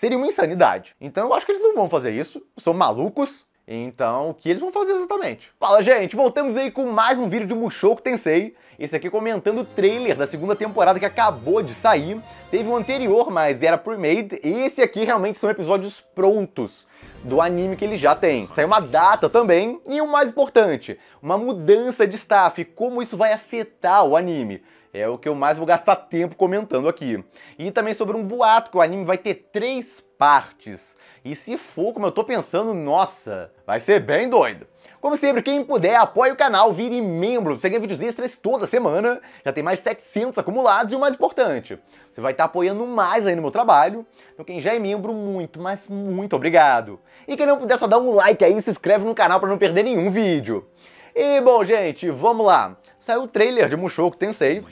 Seria uma insanidade. Então eu acho que eles não vão fazer isso, são malucos. Então, o que eles vão fazer exatamente? Fala, gente! Voltamos aí com mais um vídeo de Mushoku Tensei. Esse aqui comentando o trailer da segunda temporada que acabou de sair. Teve um anterior, mas era pre-made. E esse aqui realmente são episódios prontos do anime que ele já tem. Saiu uma data também, e o mais importante, uma mudança de staff, como isso vai afetar o anime. É o que eu mais vou gastar tempo comentando aqui. E também sobre um boato que o anime vai ter três partes. E se for como eu tô pensando, nossa, vai ser bem doido. Como sempre, quem puder, apoie o canal, vire membro. Você ganha vídeos extras toda semana. Já tem mais de 700 acumulados e o mais importante, você vai estar tá apoiando mais aí no meu trabalho. Então quem já é membro, muito, mas muito obrigado. E quem não puder, só dá um like aí e se inscreve no canal para não perder nenhum vídeo. E bom, gente, vamos lá saiu o trailer de Mushoku Tensei,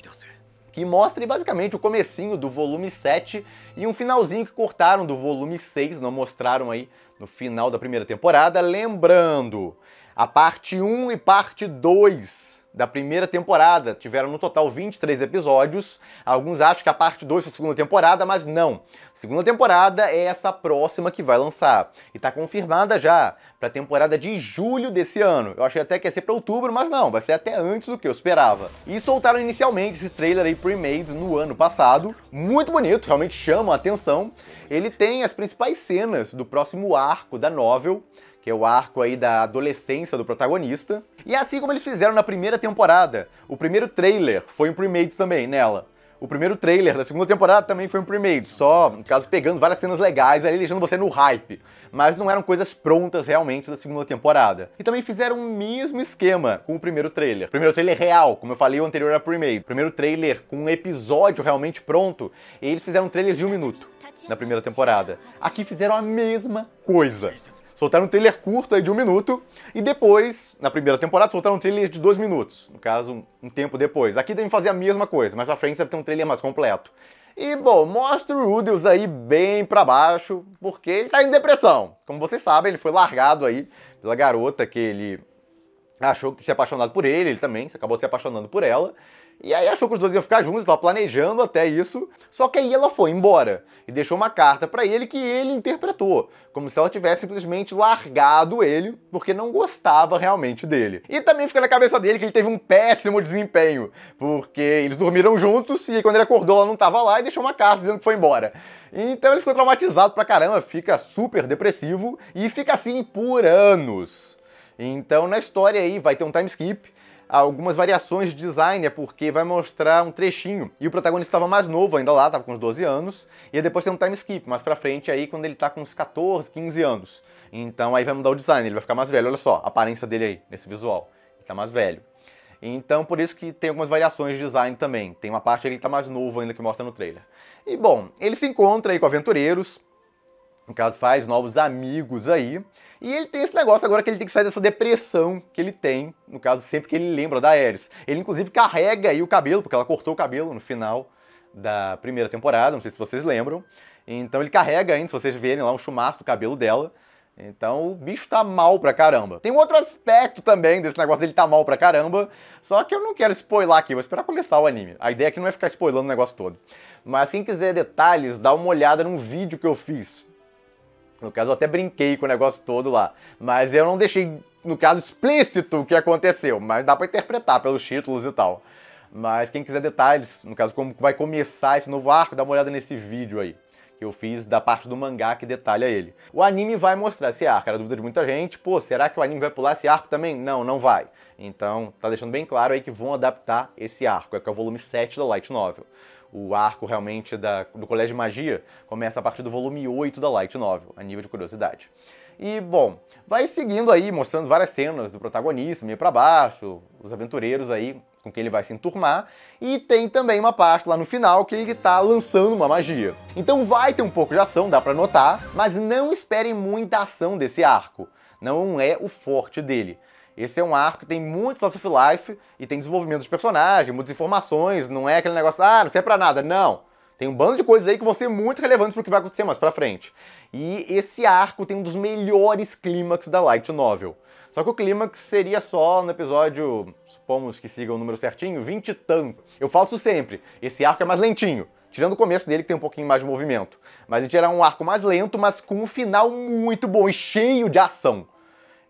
que mostra basicamente o comecinho do volume 7 e um finalzinho que cortaram do volume 6, não mostraram aí no final da primeira temporada, lembrando, a parte 1 e parte 2 da primeira temporada. Tiveram no total 23 episódios. Alguns acham que a parte 2 foi a segunda temporada, mas não. Segunda temporada é essa próxima que vai lançar. E está confirmada já para a temporada de julho desse ano. Eu achei até que ia ser para outubro, mas não, vai ser até antes do que eu esperava. E soltaram inicialmente esse trailer aí pre-made no ano passado, muito bonito, realmente chama a atenção. Ele tem as principais cenas do próximo arco da novel, que é o arco aí da adolescência do protagonista. E é assim como eles fizeram na primeira temporada, o primeiro trailer foi um pre-made também nela. O primeiro trailer da segunda temporada também foi um pre-made, só, no caso, pegando várias cenas legais ali, deixando você no hype. Mas não eram coisas prontas realmente da segunda temporada. E também fizeram o mesmo esquema com o primeiro trailer. O primeiro trailer real, como eu falei, o anterior era pre-made. Primeiro trailer com um episódio realmente pronto, e eles fizeram um trailer de um minuto na primeira temporada. Aqui fizeram a mesma coisa. Soltaram um trailer curto aí de um minuto e depois, na primeira temporada, soltaram um trailer de dois minutos. No caso, um tempo depois. Aqui devem fazer a mesma coisa, mas na frente deve ter um trailer mais completo. E, bom, mostra o Rudels aí bem pra baixo, porque ele tá em depressão. Como vocês sabem, ele foi largado aí pela garota que ele achou que se apaixonado por ele, ele também se acabou se apaixonando por ela. E aí achou que os dois iam ficar juntos, estava planejando até isso. Só que aí ela foi embora e deixou uma carta para ele que ele interpretou, como se ela tivesse simplesmente largado ele porque não gostava realmente dele. E também fica na cabeça dele que ele teve um péssimo desempenho, porque eles dormiram juntos e quando ele acordou ela não estava lá e deixou uma carta dizendo que foi embora. Então ele ficou traumatizado pra caramba, fica super depressivo e fica assim por anos. Então na história aí vai ter um time skip algumas variações de design, é porque vai mostrar um trechinho. E o protagonista estava mais novo ainda lá, estava com uns 12 anos, e depois tem um time skip mais pra frente aí, quando ele tá com uns 14, 15 anos. Então aí vai mudar o design, ele vai ficar mais velho. Olha só a aparência dele aí, nesse visual. Ele tá mais velho. Então, por isso que tem algumas variações de design também. Tem uma parte que ele tá mais novo ainda que mostra no trailer. E bom, ele se encontra aí com aventureiros, no caso, faz novos amigos aí. E ele tem esse negócio agora que ele tem que sair dessa depressão que ele tem, no caso, sempre que ele lembra da Ares. Ele, inclusive, carrega aí o cabelo, porque ela cortou o cabelo no final da primeira temporada, não sei se vocês lembram. Então ele carrega ainda, se vocês verem lá, um chumaço do cabelo dela. Então o bicho tá mal pra caramba. Tem um outro aspecto também desse negócio dele tá mal pra caramba, só que eu não quero spoiler aqui, vou esperar começar o anime. A ideia aqui não é ficar spoilando o negócio todo. Mas quem quiser detalhes, dá uma olhada num vídeo que eu fiz no caso, eu até brinquei com o negócio todo lá. Mas eu não deixei, no caso, explícito o que aconteceu. Mas dá para interpretar pelos títulos e tal. Mas quem quiser detalhes, no caso, como vai começar esse novo arco, dá uma olhada nesse vídeo aí. Que eu fiz da parte do mangá que detalha ele. O anime vai mostrar esse arco. Era dúvida de muita gente. Pô, será que o anime vai pular esse arco também? Não, não vai. Então, tá deixando bem claro aí que vão adaptar esse arco. É que é o volume 7 da Light Novel. O arco realmente da, do Colégio de Magia começa a partir do volume 8 da Light Novel, a nível de curiosidade. E, bom, vai seguindo aí, mostrando várias cenas do protagonista, meio para baixo, os aventureiros aí com quem ele vai se enturmar, e tem também uma parte lá no final que ele tá lançando uma magia. Então vai ter um pouco de ação, dá para notar, mas não esperem muita ação desse arco. Não é o forte dele. Esse é um arco que tem muito slice of life e tem desenvolvimento de personagem, muitas informações, não é aquele negócio, ah, não serve pra nada. Não. Tem um bando de coisas aí que vão ser muito relevantes pro que vai acontecer mais pra frente. E esse arco tem um dos melhores clímax da Light Novel. Só que o clímax seria só no episódio, supomos que siga o número certinho, 20 e tanto. Eu falo isso sempre, esse arco é mais lentinho. Tirando o começo dele, que tem um pouquinho mais de movimento. Mas em geral, é um arco mais lento, mas com um final muito bom e cheio de ação.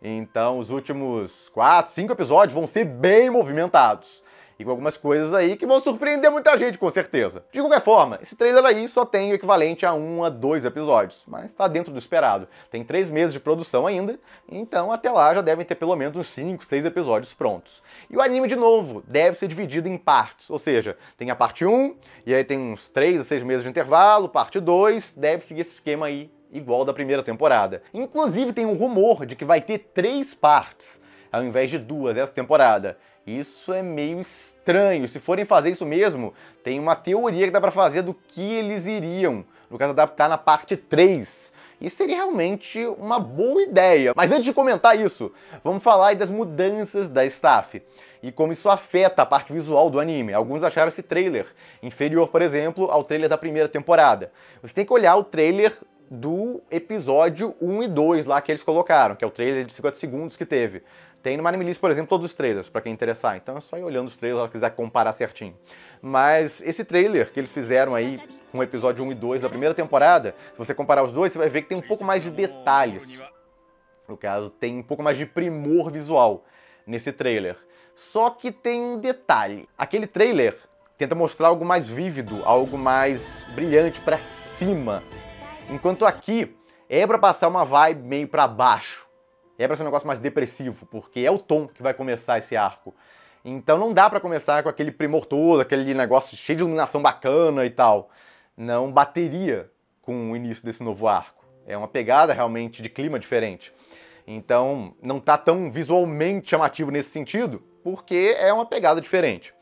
Então, os últimos quatro, cinco episódios vão ser bem movimentados. E com algumas coisas aí que vão surpreender muita gente, com certeza. De qualquer forma, esse trailer aí só tem o equivalente a um a dois episódios, mas tá dentro do esperado. Tem três meses de produção ainda, então até lá já devem ter pelo menos uns cinco, seis episódios prontos. E o anime, de novo, deve ser dividido em partes, ou seja, tem a parte 1, um, e aí tem uns três a seis meses de intervalo, parte 2, deve seguir esse esquema aí igual da primeira temporada. Inclusive tem um rumor de que vai ter três partes, ao invés de duas essa temporada. Isso é meio estranho. Se forem fazer isso mesmo, tem uma teoria que dá para fazer do que eles iriam, no caso adaptar tá na parte 3. Isso seria realmente uma boa ideia. Mas antes de comentar isso, vamos falar das mudanças da staff e como isso afeta a parte visual do anime. Alguns acharam esse trailer inferior, por exemplo, ao trailer da primeira temporada. Você tem que olhar o trailer do episódio 1 e 2 lá que eles colocaram, que é o trailer de 50 segundos que teve. Tem no Anime List, por exemplo, todos os trailers, para quem interessar. Então é só ir olhando os trailers se quiser comparar certinho. Mas esse trailer que eles fizeram aí com o episódio 1 e 2 da primeira temporada, se você comparar os dois, você vai ver que tem um pouco mais de detalhes. No caso, tem um pouco mais de primor visual nesse trailer. Só que tem um detalhe. Aquele trailer tenta mostrar algo mais vívido, algo mais brilhante para cima Enquanto aqui é para passar uma vibe meio para baixo. É para ser um negócio mais depressivo, porque é o tom que vai começar esse arco. Então não dá para começar com aquele primor todo, aquele negócio cheio de iluminação bacana e tal. Não bateria com o início desse novo arco. É uma pegada realmente de clima diferente. Então não tá tão visualmente chamativo nesse sentido, porque é uma pegada diferente.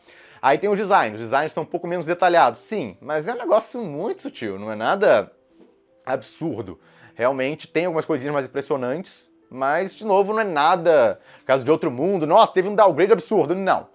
Aí tem os designs, os designs são um pouco menos detalhados, sim, mas é um negócio muito sutil, não é nada absurdo. Realmente tem algumas coisinhas mais impressionantes, mas de novo não é nada caso de outro mundo. Nossa, teve um downgrade absurdo. Não.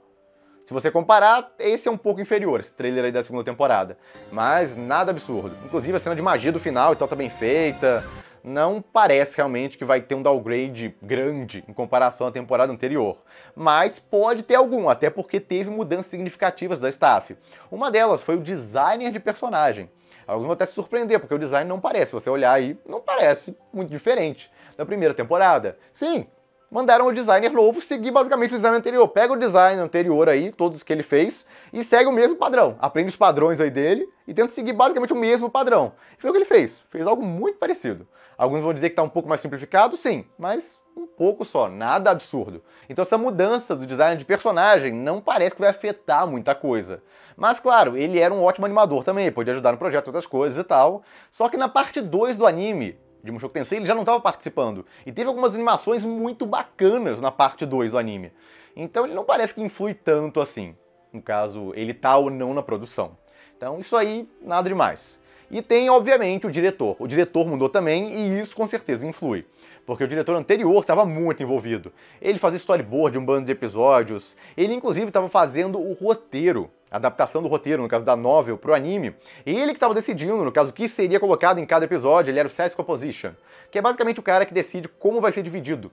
Se você comparar, esse é um pouco inferior, esse trailer aí da segunda temporada. Mas nada absurdo. Inclusive a cena de magia do final e tal tá bem feita. Não parece realmente que vai ter um downgrade grande em comparação à temporada anterior. Mas pode ter algum, até porque teve mudanças significativas da staff. Uma delas foi o designer de personagem. Alguns vão até se surpreender, porque o design não parece. Se você olhar aí, não parece muito diferente da primeira temporada. Sim, mandaram o designer novo seguir basicamente o design anterior. Pega o design anterior aí, todos que ele fez, e segue o mesmo padrão. Aprende os padrões aí dele e tenta seguir basicamente o mesmo padrão. E foi o que ele fez. Fez algo muito parecido. Alguns vão dizer que está um pouco mais simplificado, sim, mas um pouco só, nada absurdo. Então essa mudança do design de personagem não parece que vai afetar muita coisa. Mas claro, ele era um ótimo animador também, podia ajudar no projeto, outras coisas e tal. Só que na parte 2 do anime, de Mushoku Tensei, ele já não estava participando. E teve algumas animações muito bacanas na parte 2 do anime. Então ele não parece que influi tanto assim, no caso ele tá ou não na produção. Então isso aí, nada demais. E tem, obviamente, o diretor. O diretor mudou também e isso com certeza influi porque o diretor anterior estava muito envolvido. Ele fazia storyboard de um bando de episódios, ele inclusive estava fazendo o roteiro, a adaptação do roteiro, no caso da novel, para o anime. E ele que estava decidindo, no caso, o que seria colocado em cada episódio, ele era o Sales Composition, que é basicamente o cara que decide como vai ser dividido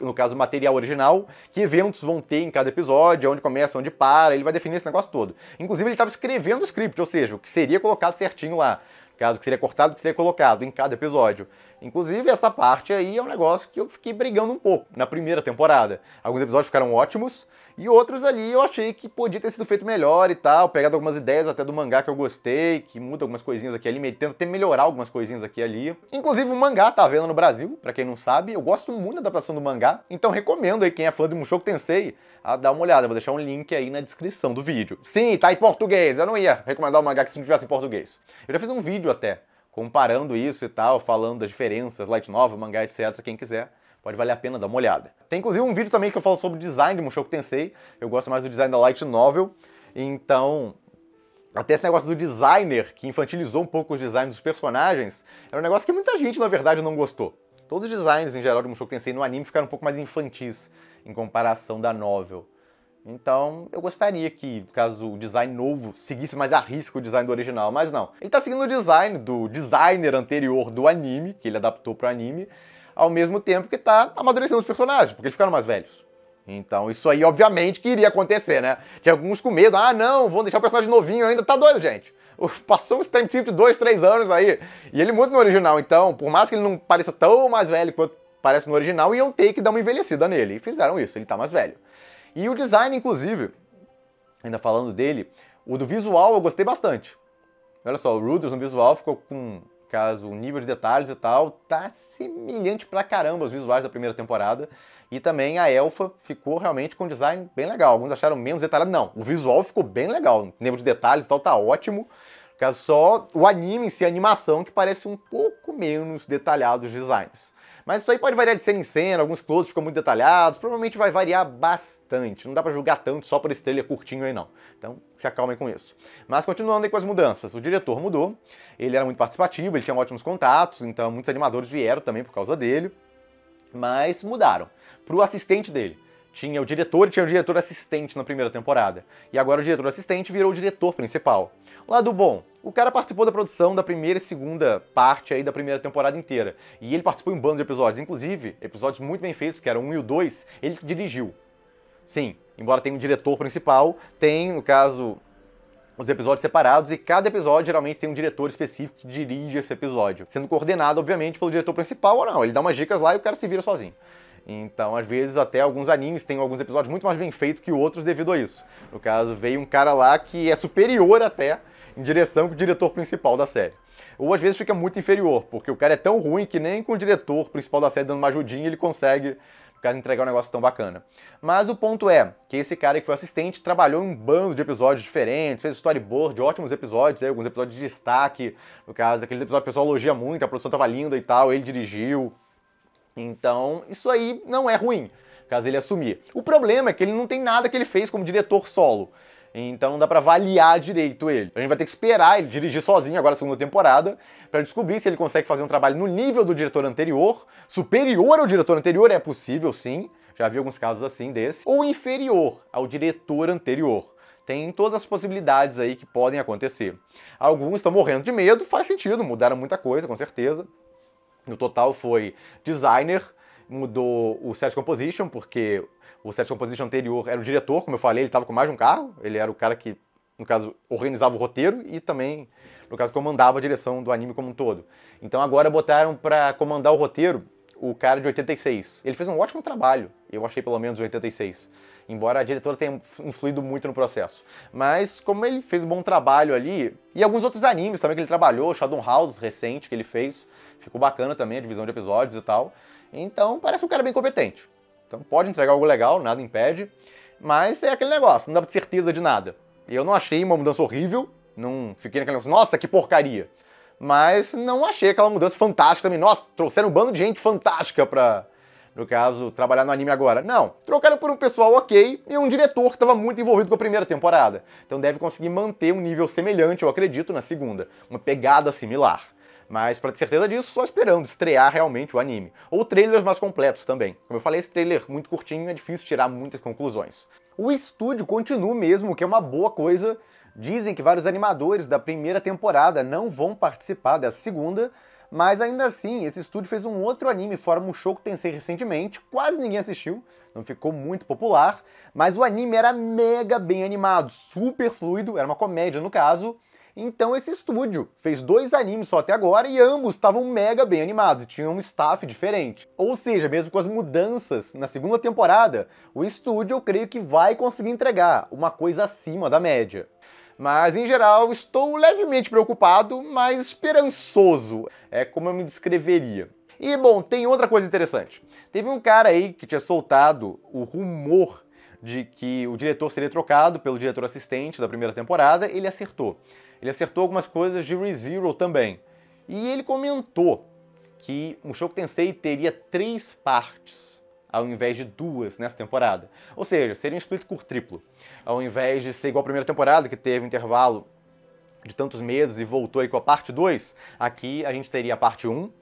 no caso, o material original, que eventos vão ter em cada episódio, onde começa, onde para, ele vai definir esse negócio todo. Inclusive, ele estava escrevendo o script, ou seja, o que seria colocado certinho lá. No caso que seria cortado, o que seria colocado em cada episódio. Inclusive, essa parte aí é um negócio que eu fiquei brigando um pouco na primeira temporada. Alguns episódios ficaram ótimos, e outros ali eu achei que podia ter sido feito melhor e tal, pegado algumas ideias até do mangá que eu gostei, que muda algumas coisinhas aqui ali, tenta até melhorar algumas coisinhas aqui ali. Inclusive o mangá tá vendo no Brasil, para quem não sabe, eu gosto muito da adaptação do mangá, então recomendo aí quem é fã de Mushoku Tensei a dar uma olhada, vou deixar um link aí na descrição do vídeo. Sim, tá em português, eu não ia recomendar o mangá que se não tivesse em português. Eu já fiz um vídeo até comparando isso e tal, falando das diferenças, light novel, mangá, etc. Quem quiser, pode valer a pena dar uma olhada. Tem inclusive um vídeo também que eu falo sobre design de Mushoku Tensei. Eu gosto mais do design da light novel, então até esse negócio do designer que infantilizou um pouco os designs dos personagens era é um negócio que muita gente na verdade não gostou. Todos os designs em geral de Mushoku Tensei no anime ficaram um pouco mais infantis em comparação da novel. Então, eu gostaria que, caso o design novo seguisse mais a risca o design do original, mas não. Ele está seguindo o design do designer anterior do anime, que ele adaptou para o anime, ao mesmo tempo que está amadurecendo os personagens, porque eles ficaram mais velhos. Então, isso aí, obviamente, que iria acontecer, né? Tinha alguns com medo, ah, não, vão deixar o personagem novinho ainda, tá doido, gente. Passou um time de dois, três anos aí, e ele muda no original, então, por mais que ele não pareça tão mais velho quanto parece no original, iam ter que dar uma envelhecida nele, e fizeram isso, ele tá mais velho. E o design, inclusive, ainda falando dele, o do visual eu gostei bastante. Olha só, o Ruders no visual ficou com, caso, o nível de detalhes e tal, tá semelhante pra caramba aos visuais da primeira temporada. E também a Elfa ficou realmente com um design bem legal. Alguns acharam menos detalhado, não. O visual ficou bem legal, o nível de detalhes e tal tá ótimo. Caso só o anime em si, a animação, que parece um pouco menos detalhado os designs. Mas isso aí pode variar de cena em cena, alguns closes ficam muito detalhados, provavelmente vai variar bastante. Não dá para julgar tanto só por esse trailer curtinho aí não. Então, se acalmem com isso. Mas continuando aí com as mudanças, o diretor mudou, ele era muito participativo, ele tinha ótimos contatos, então muitos animadores vieram também por causa dele, mas mudaram para o assistente dele. Tinha o diretor e tinha o diretor assistente na primeira temporada. E agora o diretor assistente virou o diretor principal. Lado bom, o cara participou da produção da primeira e segunda parte aí da primeira temporada inteira. E ele participou em um bando de episódios, inclusive episódios muito bem feitos, que eram um e o 2, ele dirigiu. Sim, embora tenha um diretor principal, tem, no caso, os episódios separados e cada episódio geralmente tem um diretor específico que dirige esse episódio, sendo coordenado, obviamente, pelo diretor principal ou não. Ele dá umas dicas lá e o cara se vira sozinho. Então, às vezes, até alguns animes têm alguns episódios muito mais bem feitos que outros devido a isso. No caso, veio um cara lá que é superior até em direção com o diretor principal da série. Ou às vezes fica muito inferior, porque o cara é tão ruim que nem com o diretor principal da série dando uma ajudinha ele consegue, no caso, entregar um negócio tão bacana. Mas o ponto é que esse cara que foi assistente trabalhou em um bando de episódios diferentes, fez storyboard, ótimos episódios, alguns episódios de destaque. No caso, aquele episódio que o pessoal elogia muito, a produção tava linda e tal, ele dirigiu. Então, isso aí não é ruim, caso ele assumir. O problema é que ele não tem nada que ele fez como diretor solo. Então não dá para avaliar direito ele. A gente vai ter que esperar ele dirigir sozinho agora a segunda temporada para descobrir se ele consegue fazer um trabalho no nível do diretor anterior, superior ao diretor anterior, é possível sim. Já vi alguns casos assim desse, ou inferior ao diretor anterior. Tem todas as possibilidades aí que podem acontecer. Alguns estão morrendo de medo, faz sentido, mudaram muita coisa, com certeza. No total foi designer, mudou o set composition, porque o set composition anterior era o diretor, como eu falei, ele estava com mais de um carro, ele era o cara que, no caso, organizava o roteiro e também, no caso, comandava a direção do anime como um todo. Então agora botaram para comandar o roteiro o cara de 86. Ele fez um ótimo trabalho, eu achei pelo menos 86 embora a diretora tenha influído muito no processo. Mas como ele fez um bom trabalho ali, e alguns outros animes também que ele trabalhou, Shadow House recente que ele fez, ficou bacana também a divisão de episódios e tal. Então parece um cara bem competente. Então pode entregar algo legal, nada impede, mas é aquele negócio, não dá certeza de nada. Eu não achei uma mudança horrível, não fiquei naquele negócio, nossa, que porcaria. Mas não achei aquela mudança fantástica também. Nossa, trouxeram um bando de gente fantástica pra, no caso, trabalhar no anime agora. Não, trocaram por um pessoal ok e um diretor que estava muito envolvido com a primeira temporada. Então deve conseguir manter um nível semelhante, eu acredito, na segunda, uma pegada similar. Mas para ter certeza disso, só esperando estrear realmente o anime. Ou trailers mais completos também. Como eu falei, esse trailer muito curtinho é difícil tirar muitas conclusões. O estúdio continua mesmo, que é uma boa coisa. Dizem que vários animadores da primeira temporada não vão participar dessa segunda, mas ainda assim, esse estúdio fez um outro anime fora um Mushoku Tensei recentemente, quase ninguém assistiu, não ficou muito popular, mas o anime era mega bem animado, super fluido, era uma comédia no caso. Então esse estúdio fez dois animes só até agora e ambos estavam mega bem animados, tinham um staff diferente. Ou seja, mesmo com as mudanças na segunda temporada, o estúdio eu creio que vai conseguir entregar uma coisa acima da média. Mas em geral, estou levemente preocupado, mas esperançoso. É como eu me descreveria. E bom, tem outra coisa interessante. Teve um cara aí que tinha soltado o rumor de que o diretor seria trocado pelo diretor assistente da primeira temporada, ele acertou. Ele acertou algumas coisas de ReZero também. E ele comentou que Shoku Tensei teria três partes ao invés de duas nessa temporada. Ou seja, seria um split por triplo. Ao invés de ser igual a primeira temporada, que teve um intervalo de tantos meses e voltou aí com a parte 2, aqui a gente teria a parte 1, um,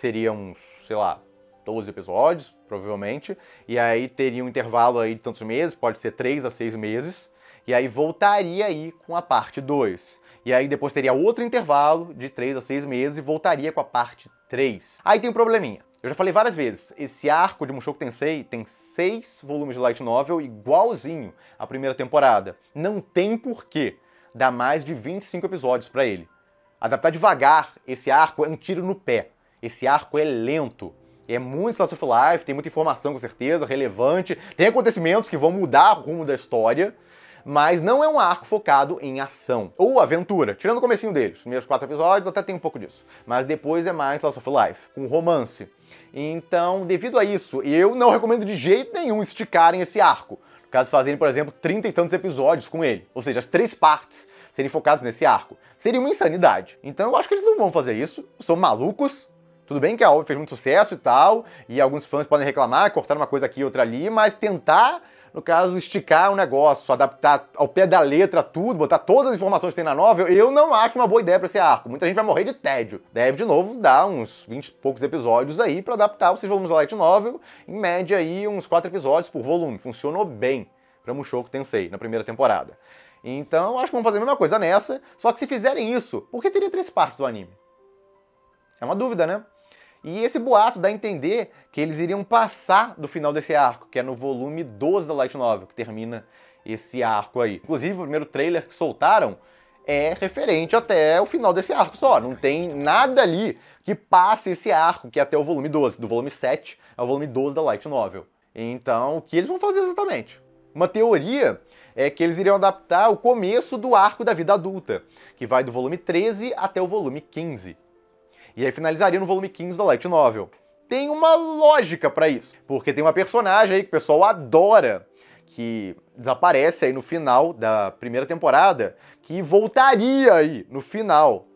seria uns, sei lá, 12 episódios, provavelmente, e aí teria um intervalo aí de tantos meses, pode ser 3 a 6 meses, e aí voltaria aí com a parte 2. E aí depois teria outro intervalo de 3 a 6 meses e voltaria com a parte 3. Aí tem um probleminha. Eu já falei várias vezes, esse arco de Mushoku Tensei tem seis volumes de light novel igualzinho à primeira temporada. Não tem porquê dar mais de 25 episódios para ele. Adaptar devagar esse arco é um tiro no pé. Esse arco é lento. É muito slice of life, tem muita informação com certeza, relevante, tem acontecimentos que vão mudar o rumo da história, mas não é um arco focado em ação ou aventura, tirando o comecinho deles, os primeiros quatro episódios até tem um pouco disso, mas depois é mais Last of Life, com um romance. Então, devido a isso, eu não recomendo de jeito nenhum esticarem esse arco. No caso, fazerem, por exemplo, trinta e tantos episódios com ele, ou seja, as três partes serem focadas nesse arco. Seria uma insanidade. Então eu acho que eles não vão fazer isso, são malucos, tudo bem que a obra fez muito sucesso e tal, e alguns fãs podem reclamar, cortar uma coisa aqui e outra ali, mas tentar no caso, esticar o um negócio, adaptar ao pé da letra tudo, botar todas as informações que tem na novel, eu não acho uma boa ideia para esse arco. Muita gente vai morrer de tédio. Deve, de novo, dar uns 20 e poucos episódios aí para adaptar os seis volumes da Light Novel, em média aí uns quatro episódios por volume. Funcionou bem para Mushoku Tensei na primeira temporada. Então, acho que vamos fazer a mesma coisa nessa, só que se fizerem isso, por que teria três partes do anime? É uma dúvida, né? E esse boato dá a entender que eles iriam passar do final desse arco, que é no volume 12 da Light Novel, que termina esse arco aí. Inclusive, o primeiro trailer que soltaram é referente até o final desse arco só. Não tem nada ali que passe esse arco, que é até o volume 12, do volume 7 ao volume 12 da Light Novel. Então, o que eles vão fazer exatamente? Uma teoria é que eles iriam adaptar o começo do arco da vida adulta, que vai do volume 13 até o volume 15 e aí finalizaria no volume 15 da Light Novel. Tem uma lógica para isso, porque tem uma personagem aí que o pessoal adora, que desaparece aí no final da primeira temporada, que voltaria aí no final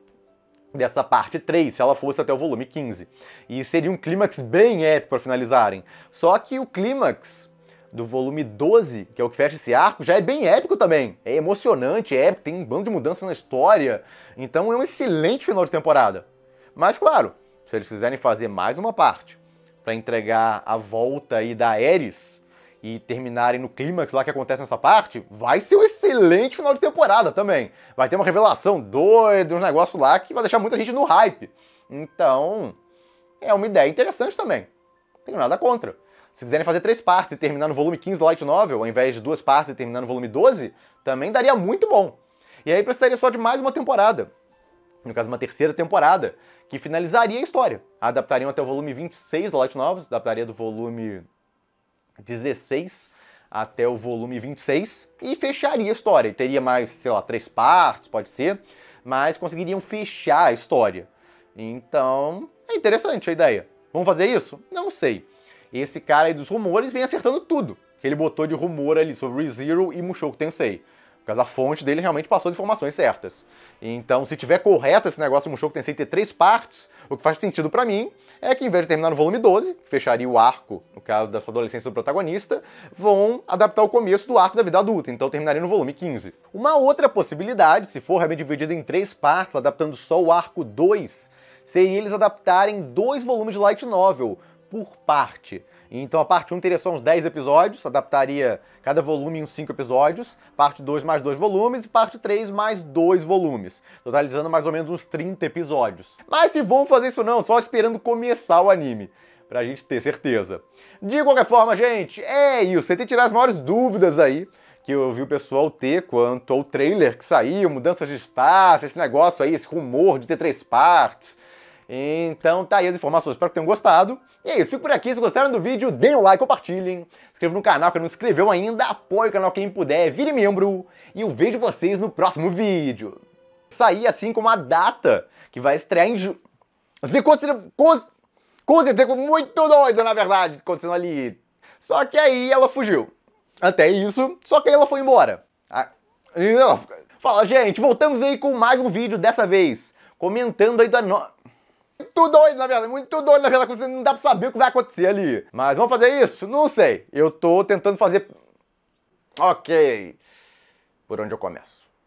dessa parte 3, se ela fosse até o volume 15. E seria um clímax bem épico para finalizarem. Só que o clímax do volume 12, que é o que fecha esse arco, já é bem épico também. É emocionante, é épico, tem um bando de mudanças na história. Então é um excelente final de temporada. Mas claro, se eles quiserem fazer mais uma parte para entregar a volta aí da Ares e terminarem no clímax lá que acontece nessa parte, vai ser um excelente final de temporada também. Vai ter uma revelação doida, um negócio lá que vai deixar muita gente no hype. Então, é uma ideia interessante também. Não tenho nada contra. Se quiserem fazer três partes e terminar no volume 15 Light Novel, ao invés de duas partes e terminar no volume 12, também daria muito bom. E aí precisaria só de mais uma temporada. No caso, uma terceira temporada que finalizaria a história. Adaptariam até o volume 26 da Light Novels, adaptaria do volume 16 até o volume 26 e fecharia a história. E teria mais, sei lá, três partes, pode ser, mas conseguiriam fechar a história. Então, é interessante a ideia. Vamos fazer isso? Não sei. Esse cara aí dos rumores vem acertando tudo que ele botou de rumor ali sobre ReZero e Mushoku Tensei. Porque a fonte dele realmente passou as informações certas. Então, se tiver correto esse negócio de um show que tem 103 partes, o que faz sentido para mim é que, em vez de terminar no volume 12, que fecharia o arco, no caso dessa adolescência do protagonista, vão adaptar o começo do arco da vida adulta, então terminaria no volume 15. Uma outra possibilidade, se for realmente dividido em três partes, adaptando só o arco 2, seria eles adaptarem dois volumes de Light Novel, por parte. Então a parte 1 teria só uns 10 episódios, adaptaria cada volume em uns 5 episódios, parte 2 mais 2 volumes e parte 3 mais 2 volumes, totalizando mais ou menos uns 30 episódios. Mas se vão fazer isso não, só esperando começar o anime pra gente ter certeza. De qualquer forma, gente, é isso. Tentei tirar as maiores dúvidas aí que eu vi o pessoal ter quanto ao trailer que saiu, mudanças de staff, esse negócio aí, esse rumor de ter três partes. Então tá aí as informações. Espero que tenham gostado. E é isso, fico por aqui. Se gostaram do vídeo, deem um like, compartilhem. Se inscrevam no canal que não inscreveu ainda, apoie o canal quem puder, vire membro. E eu vejo vocês no próximo vídeo. Sair assim com uma data que vai estrear em julho. Você considera. Com certeza, muito doido, na verdade, acontecendo ali. Só que aí ela fugiu. Até isso, só que aí ela foi embora. Ah, ela... Fala, gente, voltamos aí com mais um vídeo, dessa vez, comentando aí da... No muito doido, na verdade, muito doido, na verdade, você não dá pra saber o que vai acontecer ali. Mas vamos fazer isso? Não sei. Eu tô tentando fazer. Ok. Por onde eu começo?